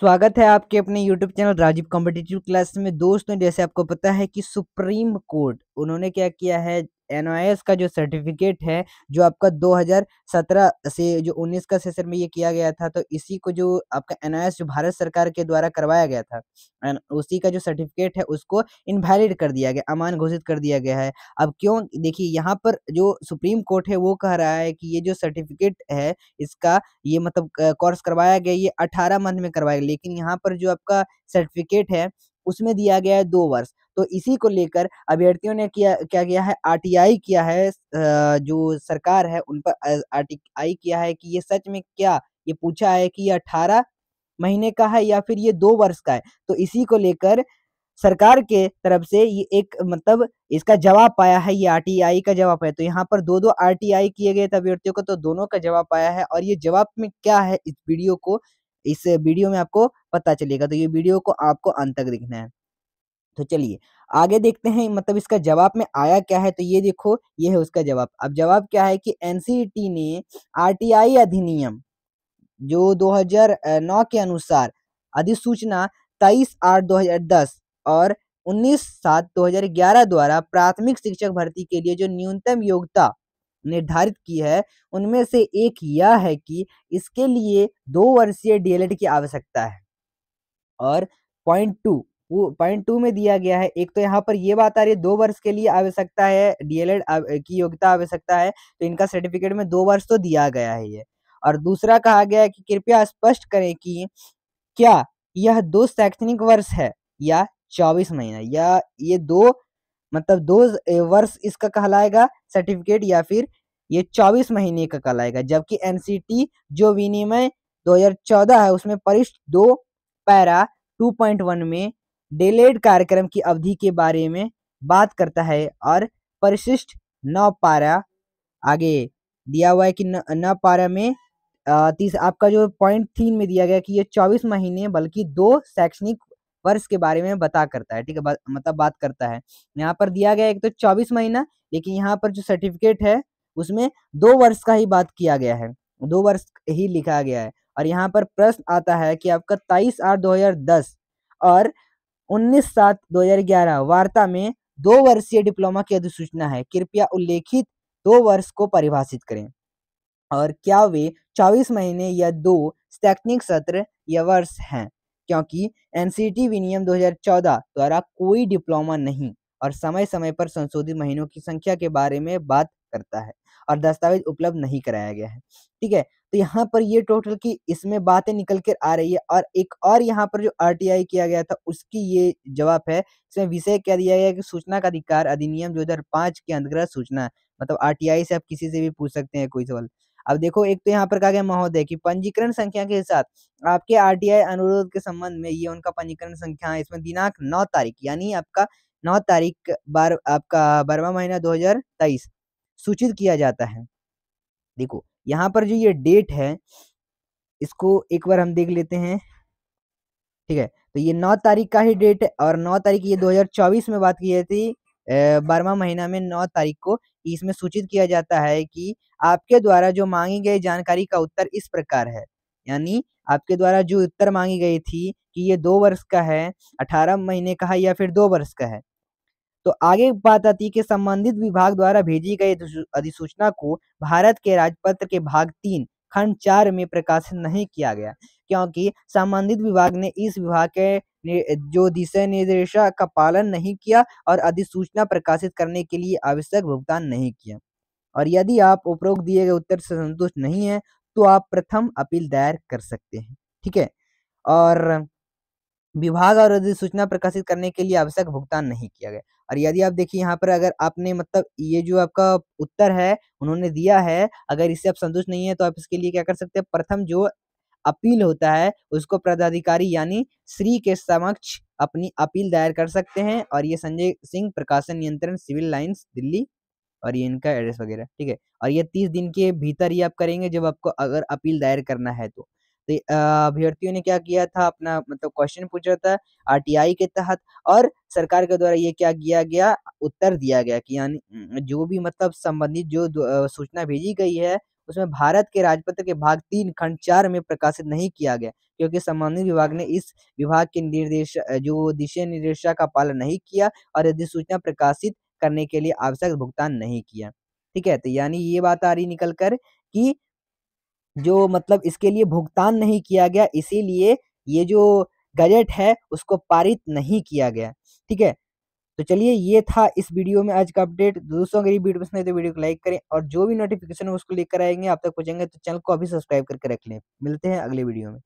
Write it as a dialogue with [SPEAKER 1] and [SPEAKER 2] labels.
[SPEAKER 1] स्वागत है आपके अपने YouTube channel Rajiv competitive class में दोस्तों जैसे आपको पता है कि सुप्रीम कोर्ट उन्होंने क्या किया है एन का जो सर्टिफिकेट है जो आपका 2017 से जो 19 का सेशन में ये किया गया था तो इसी को जो आपका एन जो भारत सरकार के द्वारा करवाया गया था उसी का जो सर्टिफिकेट है उसको इनवैलिड कर दिया गया अमान घोषित कर दिया गया है अब क्यों देखिए यहाँ पर जो सुप्रीम कोर्ट है वो कह रहा है कि ये जो सर्टिफिकेट है इसका ये मतलब कोर्स करवाया गया ये अठारह मंथ में करवाया गया लेकिन यहाँ पर जो आपका सर्टिफिकेट है उसमें दिया गया है दो वर्ष तो इसी को लेकर अभ्यर्थियों ने किया क्या किया है आरटीआई किया है जो सरकार है उन पर आरटीआई किया है कि ये सच में क्या ये पूछा है कि ये अठारह महीने का है या फिर ये दो वर्ष का है तो इसी को लेकर सरकार के तरफ से ये एक मतलब इसका जवाब पाया है ये आरटीआई का जवाब है तो यहाँ पर दो दो आरटीआई किए गए थे अभ्यर्थियों को तो दोनों का जवाब पाया है और ये जवाब में क्या है इस वीडियो को इस वीडियो में आपको पता चलेगा तो ये वीडियो को आपको अंत तक देखना है तो चलिए आगे देखते हैं मतलब इसका जवाब में आया क्या है तो ये देखो ये है उसका जवाब अब जवाब क्या है कि एनसीईटी ने आरटीआई अधिनियम जो 2009 के अनुसार अधिसूचना 23 आठ 2010 और 19 सात 2011 द्वारा प्राथमिक शिक्षक भर्ती के लिए जो न्यूनतम योग्यता निर्धारित की है उनमें से एक यह है कि इसके लिए दो वर्षीय डीएलएड की आवश्यकता है और पॉइंट टू वो पॉइंट टू में दिया गया है एक तो यहाँ पर ये बात आ रही है दो वर्ष के लिए आवश्यकता है डीएलएड की योग्यता आवश्यकता है तो इनका सर्टिफिकेट में दो वर्ष तो दिया गया है ये और दूसरा कहा गया है कि कृपया स्पष्ट करें कि क्या यह दो शैक्षणिक वर्ष है या चौबीस महीना या ये दो मतलब दो वर्ष इसका कहलाएगा सर्टिफिकेट या फिर ये चौबीस महीने का कहलाएगा जबकि एनसीटी जो विनिमय 2014 है उसमें परिष्ठ दो पैरा 2.1 में डेलेड कार्यक्रम की अवधि के बारे में बात करता है और परिशिष्ट न पारा आगे दिया हुआ है कि न पारा में तीस आपका जो पॉइंट तीन में दिया गया कि ये चौबीस महीने बल्कि दो शैक्षणिक वर्ष के बारे में बता करता है ठीक है बा, मतलब बात करता है यहाँ पर दिया गया एक तो चौबीस महीना लेकिन यहाँ पर जो सर्टिफिकेट है उसमें दो वर्ष का ही बात किया गया है दो वर्ष ही लिखा गया है और यहाँ पर प्रश्न आता है कि आपका तेईस आठ दो हजार दस और उन्नीस सात दो हजार ग्यारह वार्ता में दो वर्षीय डिप्लोमा की अधिसूचना है कृपया उल्लेखित दो वर्ष को परिभाषित करें और क्या वे चौबीस महीने या दो शैक्षणिक सत्र या वर्ष हैं क्योंकि एन विनियम 2014 द्वारा कोई डिप्लोमा नहीं और समय समय पर संशोधित महीनों की संख्या के बारे में बात करता है और दस्तावेज उपलब्ध नहीं कराया गया है ठीक है तो यहाँ पर ये टोटल की इसमें बातें निकल कर आ रही है और एक और यहाँ पर जो आर किया गया था उसकी ये जवाब है इसमें विषय क्या दिया गया कि सूचना का अधिकार अधिनियम पांच के अंतर्गत सूचना मतलब आर से आप किसी से भी पूछ सकते हैं कोई सवाल अब देखो एक तो यहाँ पर कहा गया महोदय की पंजीकरण संख्या के साथ आपके आरटीआई अनुरोध के संबंध में ये उनका पंजीकरण संख्या है इसमें दिनांक नौ तारीख यानी आपका नौ तारीख बार आपका बारवा महीना तेईस सूचित किया जाता है देखो यहाँ पर जो ये डेट है इसको एक बार हम देख लेते हैं ठीक है तो ये नौ तारीख का ही डेट है और नौ तारीख ये 2024 में बात की जाती बारहवा महीना में नौ तारीख को इसमें सूचित किया जाता है कि आपके द्वारा जो मांगी गई जानकारी का उत्तर इस प्रकार है यानी आपके द्वारा जो उत्तर मांगी गई थी कि ये दो वर्ष का है अठारह महीने का है या फिर दो वर्ष का है तो आगे बात आती है कि संबंधित विभाग द्वारा भेजी गई अधिसूचना को भारत के राजपत्र के भाग तीन खंड चार में प्रकाशित नहीं किया गया क्योंकि संबंधित विभाग ने इस विभाग के जो दिशा निर्देशा का पालन नहीं किया और अधिसूचना प्रकाशित करने के लिए आवश्यक भुगतान नहीं किया और यदि आप उपरोक्त दिए गए उत्तर से संतुष्ट नहीं है तो आप प्रथम अपील दायर कर सकते हैं ठीक है और विभाग और अधिसूचना प्रकाशित करने के लिए आवश्यक भुगतान नहीं किया गया और यदि आप देखिए यहाँ पर अगर आपने मतलब ये जो आपका उत्तर है उन्होंने दिया है अगर इससे आप संतुष्ट नहीं है तो आप इसके लिए क्या कर सकते हैं प्रथम जो अपील होता है उसको पदाधिकारी यानी श्री के समक्ष अपनी अपील दायर कर सकते हैं और ये संजय सिंह प्रकाशन नियंत्रण सिविल लाइन्स दिल्ली और ये इनका एड्रेस वगैरह ठीक है और ये तीस दिन के भीतर ही आप करेंगे जब आपको अगर अपील दायर करना है तो तो अभ्यर्थियों ने क्या किया था अपना मतलब क्वेश्चन पूछा था आरटीआई के तहत और सरकार के द्वारा ये क्या किया गया उत्तर दिया गया कि यानी जो भी मतलब संबंधित जो सूचना भेजी गई है उसमें भारत के राजपत्र के भाग तीन खंड चार में प्रकाशित नहीं किया गया क्योंकि संबंधित विभाग ने इस विभाग के निर्देश जो दिशा निर्देशा का पालन नहीं किया और यदि सूचना प्रकाशित करने के लिए आवश्यक भुगतान नहीं किया ठीक है तो यानी ये बात आ रही निकल कर कि जो मतलब इसके लिए भुगतान नहीं किया गया इसीलिए ये जो गजट है उसको पारित नहीं किया गया ठीक है तो चलिए ये था इस वीडियो में आज का अपडेट दोस्तों अगर ये वीडियो पसंद है तो वीडियो को लाइक करें और जो भी नोटिफिकेशन है उसको लेकर आएंगे आप तक पहुंचेंगे तो चैनल को अभी सब्सक्राइब करके रख लें मिलते हैं अगले वीडियो में